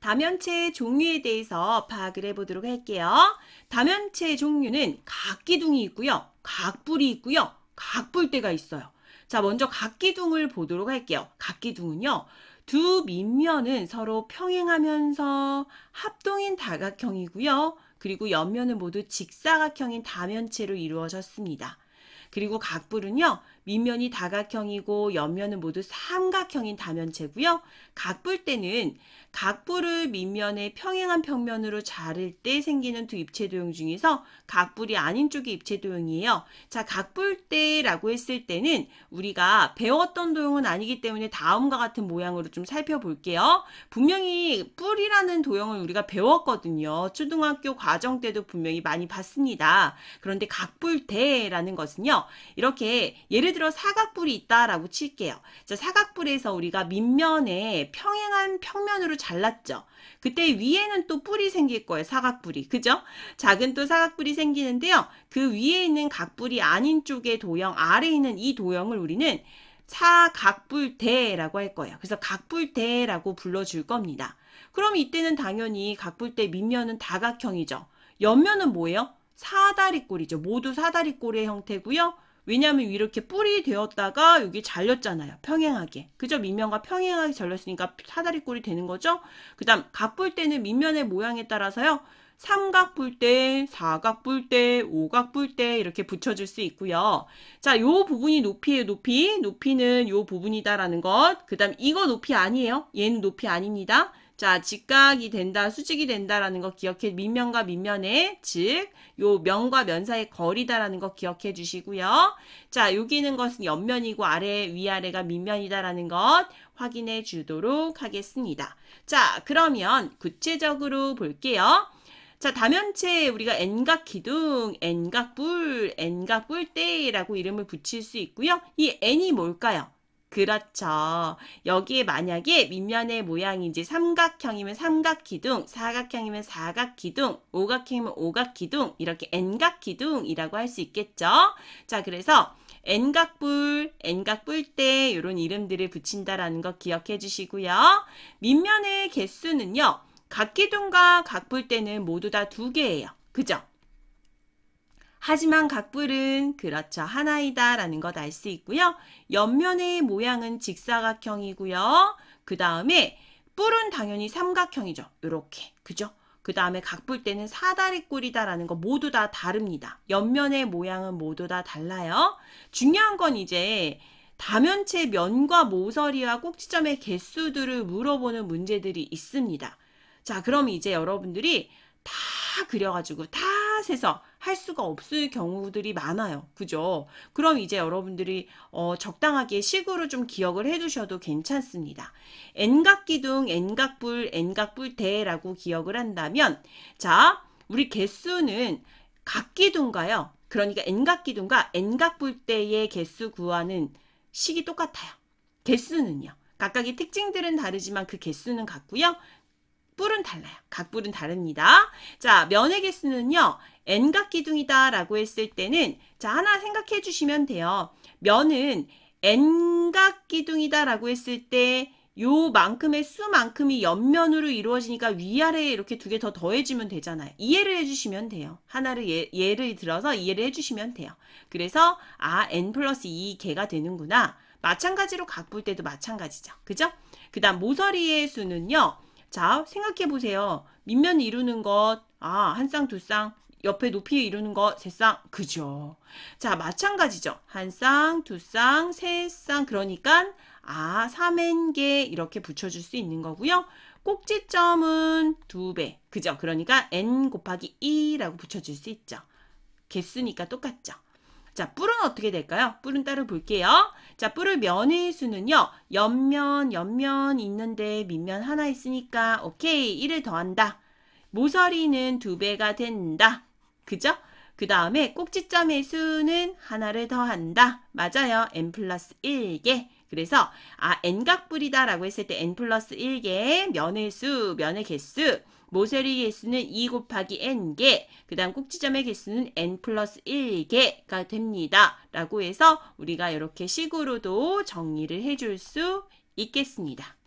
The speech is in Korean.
다면체의 종류에 대해서 파악을 해보도록 할게요. 다면체의 종류는 각기둥이 있고요. 각뿔이 있고요. 각뿔대가 있어요. 자, 먼저 각기둥을 보도록 할게요. 각기둥은요. 두 밑면은 서로 평행하면서 합동인 다각형이고요. 그리고 옆면은 모두 직사각형인 다면체로 이루어졌습니다. 그리고 각뿔은요 윗면이 다각형이고 옆면은 모두 삼각형인 다면체고요. 각뿔 때는 각뿔을 밑면에 평행한 평면으로 자를 때 생기는 두 입체 도형 중에서 각뿔이 아닌 쪽이 입체 도형이에요. 자, 각뿔 때라고 했을 때는 우리가 배웠던 도형은 아니기 때문에 다음과 같은 모양으로 좀 살펴볼게요. 분명히 뿔이라는 도형을 우리가 배웠거든요. 초등학교 과정 때도 분명히 많이 봤습니다. 그런데 각뿔때라는 것은요. 이렇게 예를 들어 들어 사각뿔이 있다라고 칠게요. 자, 사각뿔에서 우리가 밑면에 평행한 평면으로 잘랐죠. 그때 위에는 또 뿔이 생길 거예요. 사각뿔이. 그죠? 작은 또 사각뿔이 생기는데요. 그 위에 있는 각뿔이 아닌 쪽의 도형, 아래에 있는 이 도형을 우리는 사각뿔대라고 할 거예요. 그래서 각뿔대라고 불러줄 겁니다. 그럼 이때는 당연히 각뿔대 밑면은 다각형이죠. 옆면은 뭐예요? 사다리꼴이죠. 모두 사다리꼴의 형태고요. 왜냐하면 이렇게 뿔이 되었다가 여기 잘렸잖아요. 평행하게. 그죠? 밑면과 평행하게 잘렸으니까 사다리꼴이 되는 거죠. 그 다음 각뿔 때는 밑면의 모양에 따라서요. 삼각뿔대, 사각뿔대, 오각뿔대 이렇게 붙여줄 수 있고요. 자, 요 부분이 높이에요, 높이. 높이는 요 부분이다라는 것. 그 다음 이거 높이 아니에요. 얘는 높이 아닙니다. 자, 직각이 된다, 수직이 된다라는 거 기억해, 밑면과 밑면의, 즉, 요 면과 면 사이의 거리다라는 거 기억해 주시고요. 자, 여기 있는 것은 옆면이고 아래, 위아래가 밑면이다라는 것 확인해 주도록 하겠습니다. 자, 그러면 구체적으로 볼게요. 자, 다면체 우리가 N각 기둥, N각 뿔, N각 뿔대라고 이름을 붙일 수 있고요. 이 N이 뭘까요? 그렇죠. 여기에 만약에 밑면의 모양이 이제 삼각형이면 삼각기둥, 사각형이면 사각기둥, 오각형이면 오각기둥, 이렇게 N각기둥이라고 할 수 있겠죠. 자, 그래서 N각불, N각뿔대 이런 이름들을 붙인다라는 거 기억해 주시고요. 밑면의 개수는요. 각기둥과 각뿔대는 모두 다 두 개예요. 그죠? 하지만 각불은 그렇죠. 하나이다 라는 것 알 수 있고요. 옆면의 모양은 직사각형이고요. 그 다음에 뿔은 당연히 삼각형이죠. 이렇게 그죠? 그 다음에 각불 때는 사다리 꼴이다라는거 모두 다 다릅니다. 옆면의 모양은 모두 다 달라요. 중요한 건 이제 다면체 면과 모서리와 꼭지점의 개수들을 물어보는 문제들이 있습니다. 자, 그럼 이제 여러분들이 다 그려가지고 다 씨앗에서 할 수가 없을 경우들이 많아요. 그죠? 그럼 이제 여러분들이 어, 적당하게 식으로 좀 기억을 해두셔도 괜찮습니다. N각기둥, N각불, N각불대라고 기억을 한다면 자, 우리 개수는 각기둥가요. 그러니까 N각기둥과 N각불대의 개수 구하는 식이 똑같아요. 개수는요. 각각의 특징들은 다르지만 그 개수는 같고요. 뿔은 달라요. 각 뿔은 다릅니다. 자, 면의 개수는요. n각 기둥이다 라고 했을 때는 자 하나 생각해 주시면 돼요. 면은 n각 기둥이다 라고 했을 때 요만큼의 수만큼이 옆면으로 이루어지니까 위아래에 이렇게 두 개 더 더해주면 되잖아요. 이해를 해주시면 돼요. 하나를 예, 예를 들어서 이해를 해주시면 돼요. 그래서 아 n 플러스 2 개가 되는구나. 마찬가지로 각볼 때도 마찬가지죠. 그죠? 그 다음 모서리의 수는요. 자, 생각해 보세요. 밑면 이루는 것, 아, 한 쌍, 두 쌍, 옆에 높이 이루는 것, 세 쌍, 그죠? 자, 마찬가지죠. 한 쌍, 두 쌍, 세 쌍, 그러니까 아, 삼엔개 이렇게 붙여줄 수 있는 거고요. 꼭지점은 두 배, 그죠? 그러니까 n 곱하기 2라고 붙여줄 수 있죠. 개수니까 똑같죠. 자, 뿔은 어떻게 될까요? 뿔은 따로 볼게요. 자, 뿔을 면의 수는요. 옆면, 옆면 있는데 밑면 하나 있으니까 오케이. 1을 더한다. 모서리는 두 배가 된다. 그죠? 그 다음에 꼭지점의 수는 하나를 더한다. 맞아요. n 플러스 1개. 그래서 아 n각뿔이다 라고 했을 때 n 플러스 1개 면의 수, 면의 개수 모서리 개수는 2 곱하기 n개, 그 다음 꼭지점의 개수는 n 플러스 1개가 됩니다. 라고 해서 우리가 이렇게 식으로도 정리를 해줄 수 있겠습니다.